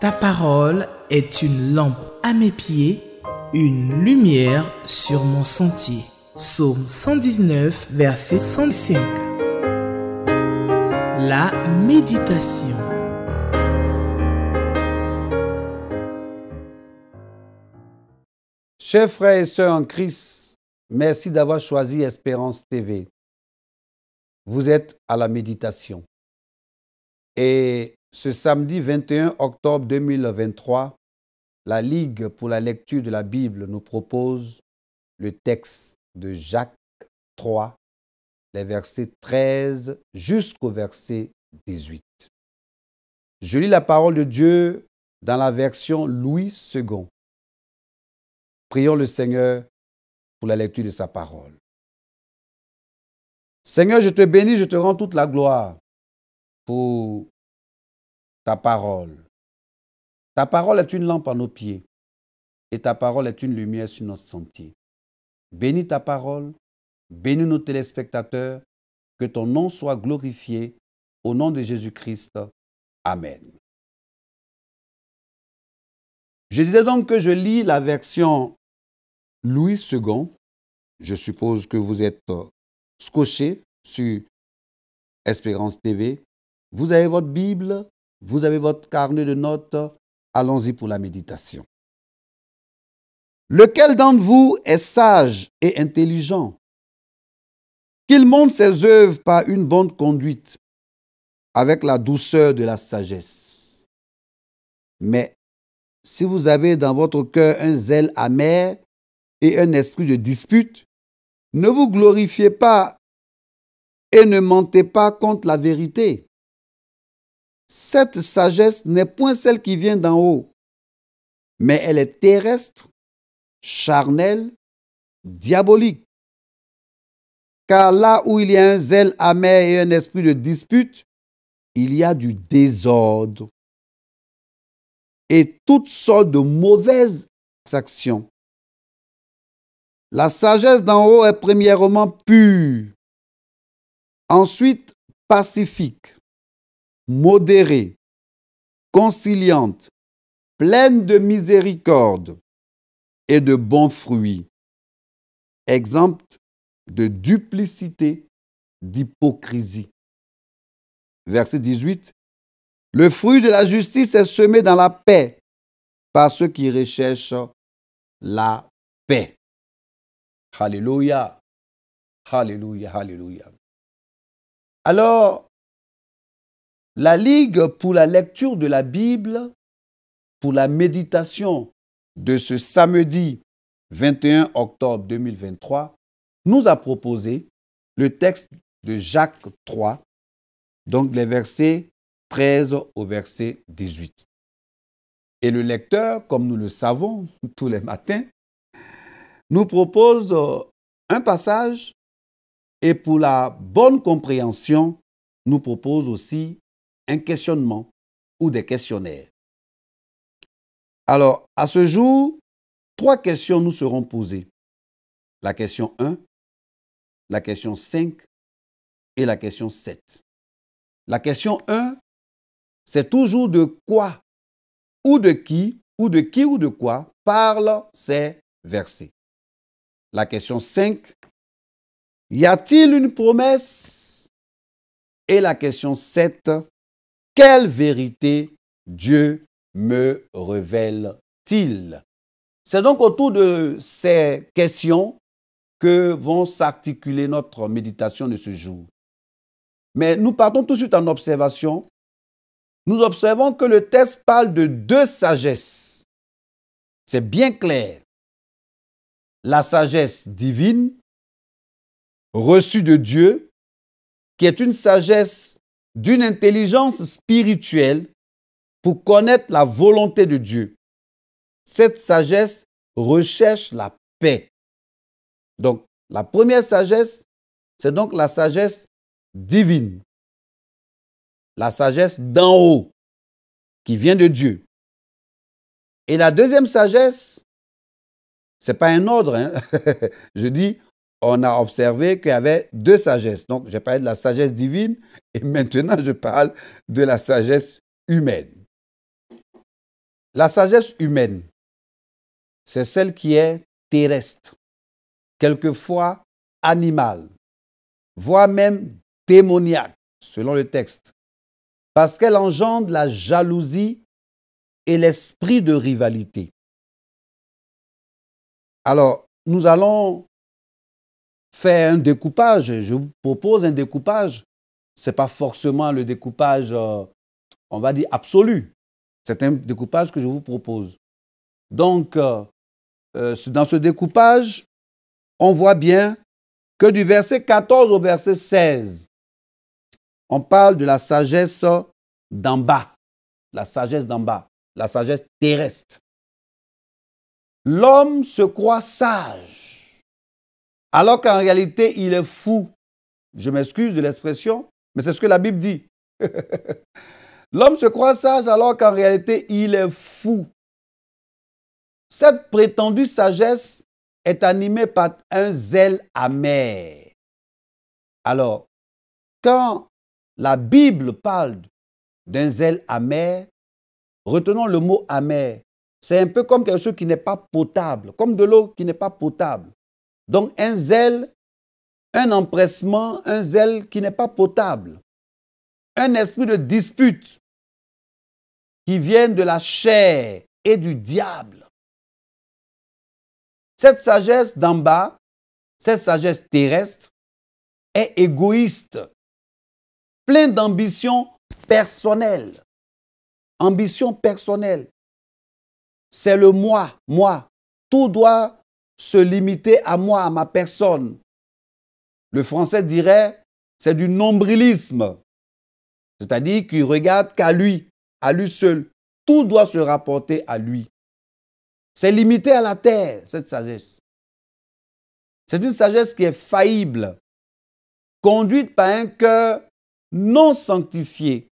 Ta parole est une lampe à mes pieds, une lumière sur mon sentier. Psaume 119, verset 105. La méditation. Chers frères et sœurs en Christ, merci d'avoir choisi Espérance TV. Vous êtes à la méditation. Et ce samedi 21 octobre 2023, la Ligue pour la lecture de la Bible nous propose le texte de Jacques 3, les versets 13 jusqu'au verset 18. Je lis la parole de Dieu dans la version Louis II. Prions le Seigneur pour la lecture de sa parole. Seigneur, je te bénis, je te rends toute la gloire pour ta parole. Ta parole est une lampe à nos pieds et ta parole est une lumière sur notre sentier. Bénis ta parole, bénis nos téléspectateurs, que ton nom soit glorifié au nom de Jésus-Christ. Amen. Je disais donc que je lis la version Louis II. Je suppose que vous êtes euh, scotché sur Espérance TV. Vous avez votre Bible, vous avez votre carnet de notes. Allons-y pour la méditation. Lequel d'entre vous est sage et intelligent Qu'il monte ses œuvres par une bonne conduite, avec la douceur de la sagesse. Mais si vous avez dans votre cœur un zèle amer et un esprit de dispute, ne vous glorifiez pas et ne mentez pas contre la vérité. Cette sagesse n'est point celle qui vient d'en haut, mais elle est terrestre, charnelle, diabolique. Car là où il y a un zèle amer et un esprit de dispute, il y a du désordre et toutes sortes de mauvaises actions. La sagesse d'en haut est premièrement pure, ensuite pacifique, modérée, conciliante, pleine de miséricorde et de bons fruits, exempte de duplicité, d'hypocrisie. Verset 18. Le fruit de la justice est semé dans la paix par ceux qui recherchent la paix. Hallelujah. Hallelujah, hallelujah. Alors, la Ligue pour la lecture de la Bible, pour la méditation de ce samedi 21 octobre 2023, nous a proposé le texte de Jacques 3, donc les versets 13 au verset 18. Et le lecteur, comme nous le savons tous les matins, nous propose euh, un passage et pour la bonne compréhension, nous propose aussi un questionnement ou des questionnaires. Alors, à ce jour, trois questions nous seront posées. La question 1, la question 5 et la question 7. La question 1, c'est toujours de quoi ou de qui ou de qui ou de quoi parlent ces versets. La question 5, y a-t-il une promesse Et la question 7, quelle vérité Dieu me révèle-t-il C'est donc autour de ces questions que vont s'articuler notre méditation de ce jour. Mais nous partons tout de suite en observation. Nous observons que le texte parle de deux sagesses. C'est bien clair. La sagesse divine, reçue de Dieu, qui est une sagesse d'une intelligence spirituelle pour connaître la volonté de Dieu. Cette sagesse recherche la paix. Donc, la première sagesse, c'est donc la sagesse divine, la sagesse d'en haut, qui vient de Dieu. Et la deuxième sagesse, c'est pas un ordre, hein. je dis on a observé qu'il y avait deux sagesses. Donc, j'ai parlé de la sagesse divine et maintenant je parle de la sagesse humaine. La sagesse humaine, c'est celle qui est terrestre, quelquefois animale, voire même démoniaque, selon le texte, parce qu'elle engendre la jalousie et l'esprit de rivalité. Alors, nous allons fait un découpage. Je vous propose un découpage. Ce n'est pas forcément le découpage, euh, on va dire, absolu. C'est un découpage que je vous propose. Donc, euh, euh, dans ce découpage, on voit bien que du verset 14 au verset 16, on parle de la sagesse d'en bas, la sagesse d'en bas, la sagesse terrestre. L'homme se croit sage alors qu'en réalité, il est fou. Je m'excuse de l'expression, mais c'est ce que la Bible dit. L'homme se croit sage alors qu'en réalité, il est fou. Cette prétendue sagesse est animée par un zèle amer. Alors, quand la Bible parle d'un zèle amer, retenons le mot amer. C'est un peu comme quelque chose qui n'est pas potable, comme de l'eau qui n'est pas potable. Donc un zèle, un empressement, un zèle qui n'est pas potable, un esprit de dispute qui vient de la chair et du diable. Cette sagesse d'en bas, cette sagesse terrestre, est égoïste, plein d'ambition personnelle. Ambition personnelle. C'est le moi, moi. Tout doit se limiter à moi, à ma personne. Le français dirait, c'est du nombrilisme. C'est-à-dire qu'il regarde qu'à lui, à lui seul. Tout doit se rapporter à lui. C'est limité à la terre, cette sagesse. C'est une sagesse qui est faillible, conduite par un cœur non sanctifié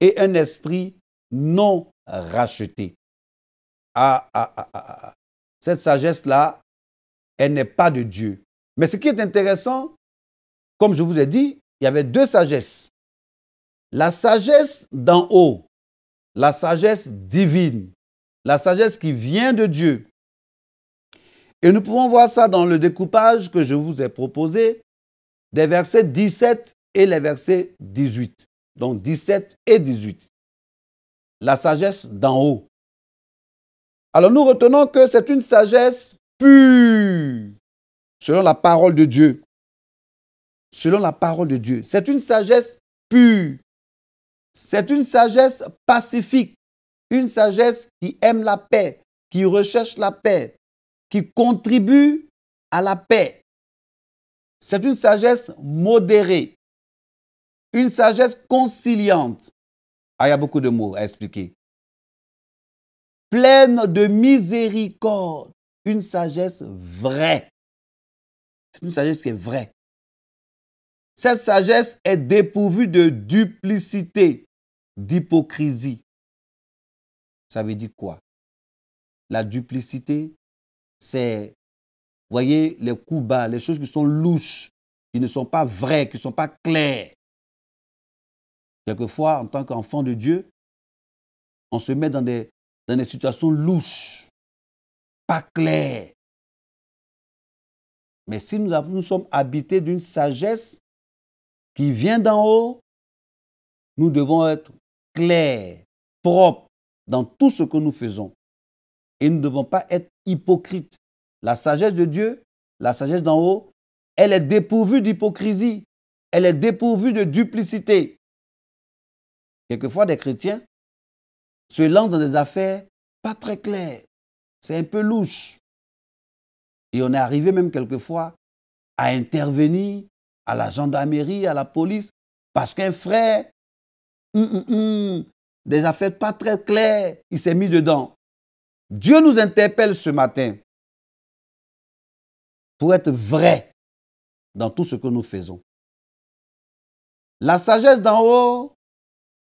et un esprit non racheté. Ah, ah, ah, ah. ah, ah. Cette sagesse-là elle n'est pas de Dieu. Mais ce qui est intéressant, comme je vous ai dit, il y avait deux sagesses. La sagesse d'en haut, la sagesse divine, la sagesse qui vient de Dieu. Et nous pouvons voir ça dans le découpage que je vous ai proposé des versets 17 et les versets 18. Donc 17 et 18. La sagesse d'en haut. Alors nous retenons que c'est une sagesse pure selon la parole de Dieu. Selon la parole de Dieu. C'est une sagesse pure. C'est une sagesse pacifique. Une sagesse qui aime la paix, qui recherche la paix, qui contribue à la paix. C'est une sagesse modérée. Une sagesse conciliante. Ah, il y a beaucoup de mots à expliquer. Pleine de miséricorde une sagesse vraie. C'est une sagesse qui est vraie. Cette sagesse est dépourvue de duplicité, d'hypocrisie. Ça veut dire quoi La duplicité, c'est, voyez, les coups bas, les choses qui sont louches, qui ne sont pas vraies, qui ne sont pas claires. Quelquefois, en tant qu'enfant de Dieu, on se met dans des, dans des situations louches pas clair. Mais si nous, sommes habités d'une sagesse qui vient d'en haut, nous devons être clairs, propres dans tout ce que nous faisons. Et nous ne devons pas être hypocrites. La sagesse de Dieu, la sagesse d'en haut, elle est dépourvue d'hypocrisie. Elle est dépourvue de duplicité. Quelquefois, des chrétiens se lancent dans des affaires pas très claires. C'est un peu louche. Et on est arrivé même quelquefois à intervenir à la gendarmerie, à la police, parce qu'un frère, hum, hum, hum, des affaires pas très claires, il s'est mis dedans. Dieu nous interpelle ce matin pour être vrai dans tout ce que nous faisons. La sagesse d'en haut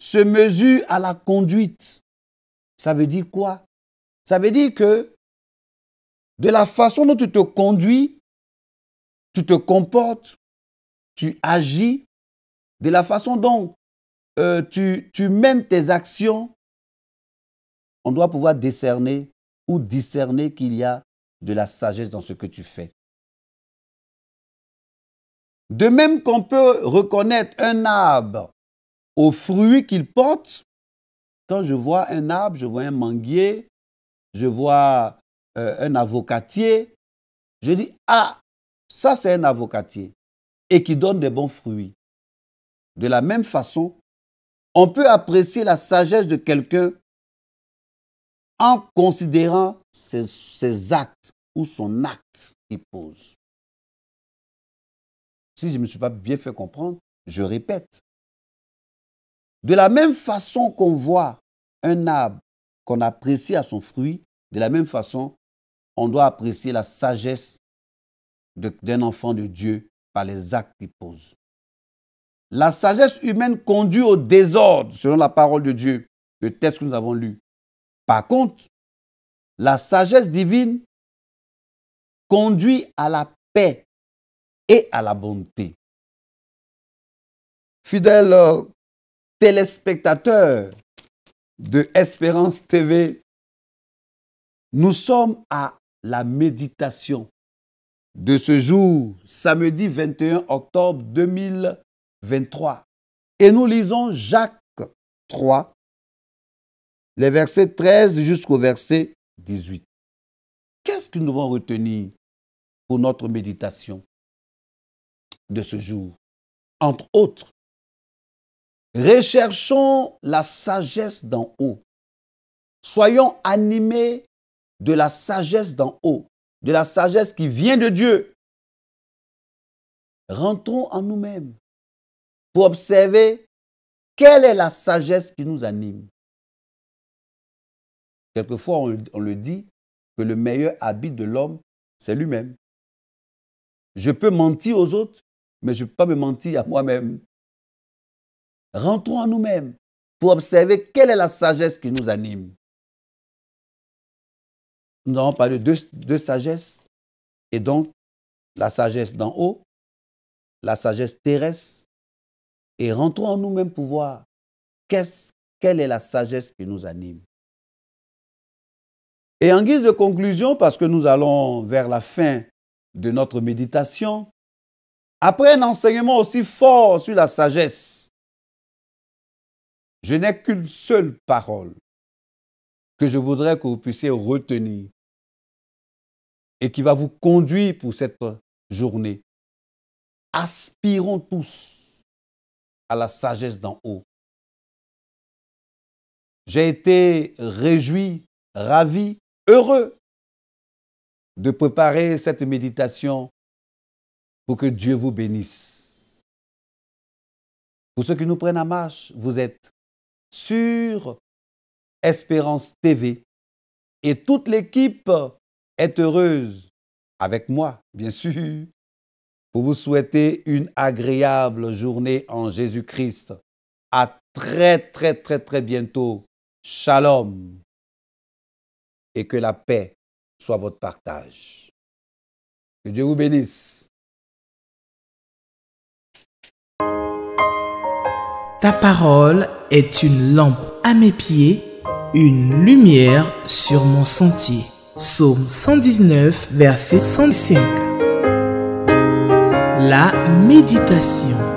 se mesure à la conduite. Ça veut dire quoi ça veut dire que de la façon dont tu te conduis, tu te comportes, tu agis, de la façon dont euh, tu, mènes tes actions, on doit pouvoir discerner ou discerner qu'il y a de la sagesse dans ce que tu fais. De même qu'on peut reconnaître un arbre aux fruits qu'il porte, quand je vois un arbre, je vois un manguier, je vois euh, un avocatier, je dis, ah, ça c'est un avocatier et qui donne des bons fruits. De la même façon, on peut apprécier la sagesse de quelqu'un en considérant ses, ses, actes ou son acte qu'il pose. Si je ne me suis pas bien fait comprendre, je répète. De la même façon qu'on voit un arbre qu'on apprécie à son fruit, de la même façon, on doit apprécier la sagesse d'un enfant de Dieu par les actes qu'il pose. La sagesse humaine conduit au désordre, selon la parole de Dieu, le texte que nous avons lu. Par contre, la sagesse divine conduit à la paix et à la bonté. Fidèles euh, téléspectateurs de Espérance TV. Nous sommes à la méditation de ce jour, samedi 21 octobre 2023. Et nous lisons Jacques 3, les versets 13 jusqu'au verset 18. Qu'est-ce que nous devons retenir pour notre méditation de ce jour Entre autres, Recherchons la sagesse d'en haut. Soyons animés de la sagesse d'en haut, de la sagesse qui vient de Dieu. Rentrons en nous-mêmes pour observer quelle est la sagesse qui nous anime. Quelquefois, on, le dit que le meilleur habit de l'homme, c'est lui-même. Je peux mentir aux autres, mais je ne peux pas me mentir à moi-même. Rentrons en nous-mêmes pour observer quelle est la sagesse qui nous anime. Nous avons parlé de deux, sagesses, et donc la sagesse d'en haut, la sagesse terrestre, et rentrons en nous-mêmes pour voir quelle est la sagesse qui nous anime. Et en guise de conclusion, parce que nous allons vers la fin de notre méditation, après un enseignement aussi fort sur la sagesse, je n'ai qu'une seule parole que je voudrais que vous puissiez retenir et qui va vous conduire pour cette journée. Aspirons tous à la sagesse d'en haut. J'ai été réjoui, ravi, heureux de préparer cette méditation pour que Dieu vous bénisse. Pour ceux qui nous prennent à marche, vous êtes sur Espérance TV. Et toute l'équipe est heureuse, avec moi bien sûr, pour vous souhaiter une agréable journée en Jésus-Christ. À très très très très bientôt. Shalom. Et que la paix soit votre partage. Que Dieu vous bénisse. Ta parole est une lampe à mes pieds, une lumière sur mon sentier. Psaume 119, verset 105. La méditation.